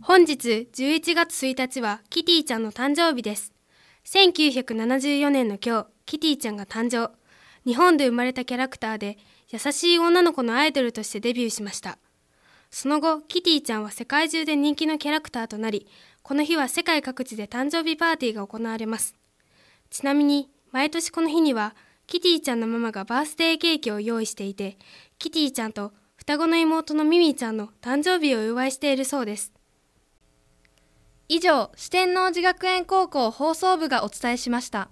本日11月1日はキティちゃんの誕生日です。1974年の今日、キティちゃんが誕生。日本で生まれたキャラクターで、優しい女の子のアイドルとしてデビューしました。その後、キティちゃんは世界中で人気のキャラクターとなり、この日は世界各地で誕生日パーティーが行われます。ちなみに、毎年この日には、キティちゃんのママがバースデーケーキを用意していて、キティちゃんと双子の妹のミミィちゃんの誕生日をお祝いしているそうです。以上四天王寺学園高校放送部がお伝えしました。